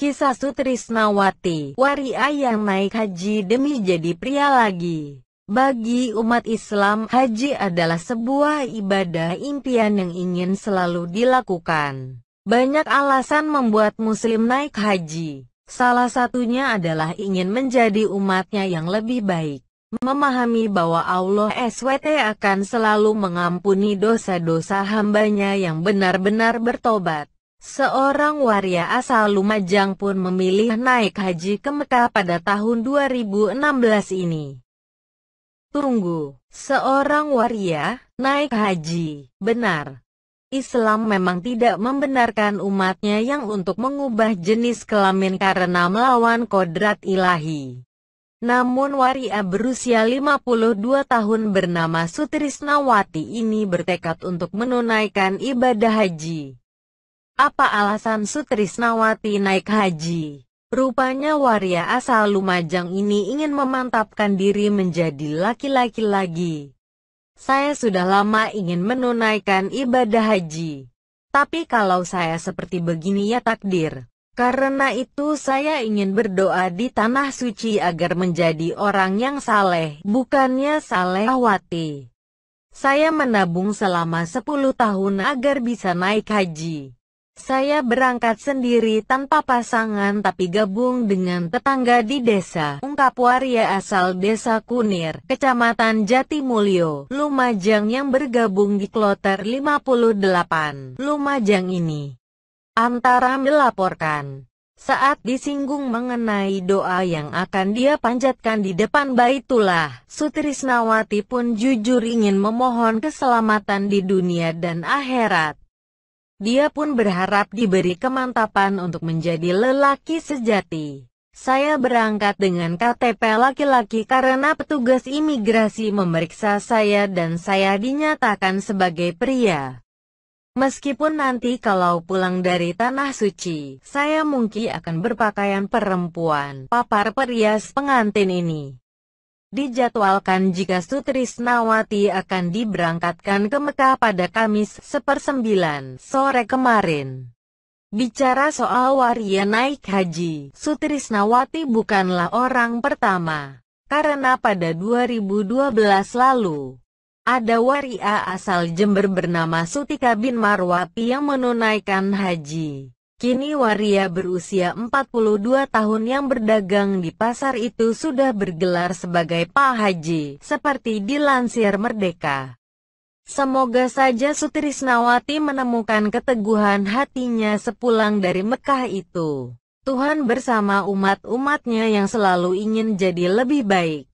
Kisah Sutrisnawati, waria yang naik haji demi jadi pria lagi. Bagi umat Islam, haji adalah sebuah ibadah impian yang ingin selalu dilakukan. Banyak alasan membuat muslim naik haji. Salah satunya adalah ingin menjadi umatnya yang lebih baik. Memahami bahwa Allah SWT akan selalu mengampuni dosa-dosa hambanya yang benar-benar bertobat. Seorang waria asal Lumajang pun memilih naik haji ke Mekah pada tahun 2016 ini. Tunggu, seorang waria, naik haji, benar. Islam memang tidak membenarkan umatnya yang untuk mengubah jenis kelamin karena melawan kodrat ilahi. Namun waria berusia 52 tahun bernama Sutrisnawati ini bertekad untuk menunaikan ibadah haji. Apa alasan Sutrisnawati naik haji? Rupanya waria asal Lumajang ini ingin memantapkan diri menjadi laki-laki lagi. Saya sudah lama ingin menunaikan ibadah haji. Tapi kalau saya seperti begini ya takdir. Karena itu saya ingin berdoa di tanah suci agar menjadi orang yang saleh, bukannya saleh salehawati. Saya menabung selama 10 tahun agar bisa naik haji. Saya berangkat sendiri tanpa pasangan tapi gabung dengan tetangga di desa, ungkap waria asal desa Kunir, kecamatan Jatimulyo, Lumajang yang bergabung di kloter 58, Lumajang ini. Antara melaporkan, saat disinggung mengenai doa yang akan dia panjatkan di depan Baitullah, Sutrisnawati pun jujur ingin memohon keselamatan di dunia dan akhirat. Dia pun berharap diberi kemantapan untuk menjadi lelaki sejati. Saya berangkat dengan KTP laki-laki karena petugas imigrasi memeriksa saya dan saya dinyatakan sebagai pria. Meskipun nanti kalau pulang dari Tanah Suci, saya mungkin akan berpakaian perempuan, papar perias pengantin ini. Dijadwalkan jika Sutrisnawati akan diberangkatkan ke Mekah pada Kamis sepersembilan sore kemarin. Bicara soal waria naik haji, Sutrisnawati bukanlah orang pertama. Karena pada 2012 lalu, ada waria asal Jember bernama Sutika bin Marwati yang menunaikan haji. Kini waria berusia 42 tahun yang berdagang di pasar itu sudah bergelar sebagai Pak Haji, seperti dilansir Merdeka. Semoga saja Sutrisnawati menemukan keteguhan hatinya sepulang dari Mekah itu. Tuhan bersama umat-umatnya yang selalu ingin jadi lebih baik.